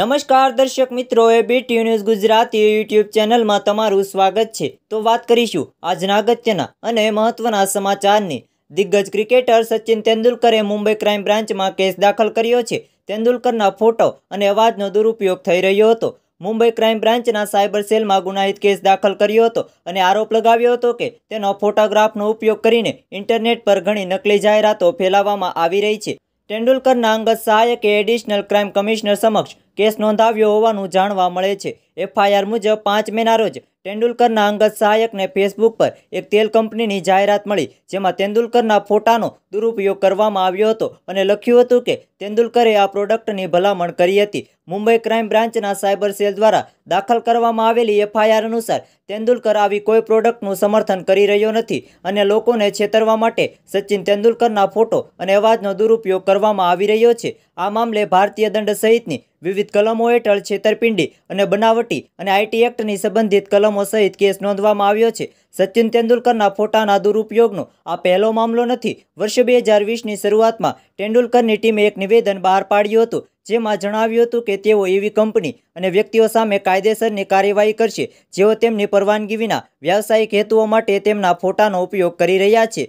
નમસ્કાર દર્શક મિત્રો એ એબીટી ન્યૂઝ ગુજરાતી યુટ્યુબ ચેનલમાં તમારું સ્વાગત છે તો વાત કરીશું આજના અગત્યના અને મહત્વના સમાચારની દિગ્ગજ ક્રિકેટર સચિન તેંડુલકરે મુંબઈ ક્રાઇમ બ્રાન્ચમાં કેસ દાખલ કર્યો છે તેંડુલકરના ફોટો અને અવાજનો દુરુપયોગ થઈ રહ્યો હતો મુંબઈ ક્રાઇમ બ્રાન્ચના સાયબર સેલમાં ગુનાહિત કેસ દાખલ કર્યો હતો અને આરોપ લગાવ્યો હતો કે તેનો ફોટોગ્રાફનો ઉપયોગ કરીને ઇન્ટરનેટ પર ઘણી નકલી જાહેરાતો ફેલાવવામાં આવી રહી છે તેંડુલકરના અંગત સહાયકે એડિશનલ ક્રાઇમ કમિશનર સમક્ષ કેસ નોંધાવ્યો હોવાનું જાણવા મળે છે એફઆઈઆર મુજબ પાંચ મેના રોજ તેંડુલકરના અંગત સહાયકને ફેસબુક પર એક તેલ કંપનીની જાહેરાત મળી જેમાં તેંડુલકરના ફોટાનો દુરુપયોગ કરવામાં આવ્યો હતો અને લખ્યું હતું કે તેંડુલકરે આ પ્રોડક્ટની ભલામણ કરી હતી મુંબઈ ક્રાઇમ બ્રાન્ચના સાયબર સેલ દ્વારા દાખલ કરવામાં આવેલી એફઆઈઆર અનુસાર તેંડુલકર આવી કોઈ પ્રોડક્ટનું સમર્થન કરી રહ્યો નથી અને લોકોને છેતરવા માટે સચિન તેંડુલકરના ફોટો અને અવાજનો દુરુપયોગ કરવામાં આવી રહ્યો છે આ મામલે ભારતીય દંડ સહિતની વિવિધ કલમો હેઠળ છેતરપિંડી અને બનાવટી અને આઈટી એક્ટની સંબંધિત કલમો સહિત કેસ નોંધવામાં આવ્યો છે સચિન તેંડુલકરના ફોટાના દુરુપયોગનો આ પહેલો મામલો નથી વર્ષ બે હજાર વીસની શરૂઆતમાં તેંડુલકરની ટીમે એક નિવેદન બહાર પાડ્યું હતું જેમાં જણાવ્યું હતું કે તેઓ એવી કંપની અને વ્યક્તિઓ સામે કાયદેસરની કાર્યવાહી કરશે જેઓ તેમની પરવાનગી વિના વ્યાવસાયિક હેતુઓ માટે તેમના ફોટાનો ઉપયોગ કરી રહ્યા છે